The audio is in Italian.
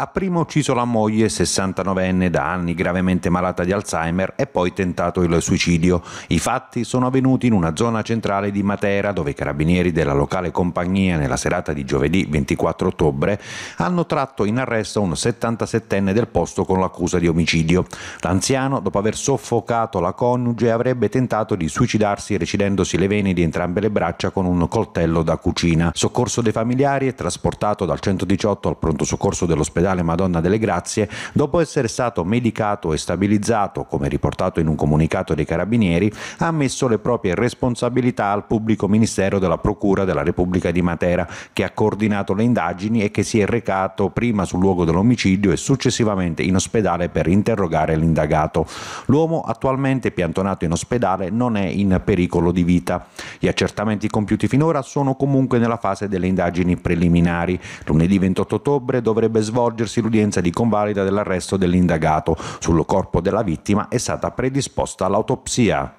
Ha prima ucciso la moglie, 69enne da anni, gravemente malata di Alzheimer, e poi tentato il suicidio. I fatti sono avvenuti in una zona centrale di Matera, dove i carabinieri della locale compagnia, nella serata di giovedì 24 ottobre, hanno tratto in arresto un 77enne del posto con l'accusa di omicidio. L'anziano, dopo aver soffocato la coniuge, avrebbe tentato di suicidarsi recidendosi le vene di entrambe le braccia con un coltello da cucina. Soccorso dei familiari è trasportato dal 118 al pronto soccorso dell'ospedale dell'ospedale Madonna delle Grazie, dopo essere stato medicato e stabilizzato, come riportato in un comunicato dei carabinieri, ha ammesso le proprie responsabilità al pubblico ministero della Procura della Repubblica di Matera, che ha coordinato le indagini e che si è recato prima sul luogo dell'omicidio e successivamente in ospedale per interrogare l'indagato. L'uomo attualmente piantonato in ospedale non è in pericolo di vita. Gli accertamenti compiuti finora sono comunque nella fase delle indagini preliminari. Lunedì 28 ottobre dovrebbe svolgersi l'udienza di convalida dell'arresto dell'indagato. Sul corpo della vittima è stata predisposta l'autopsia.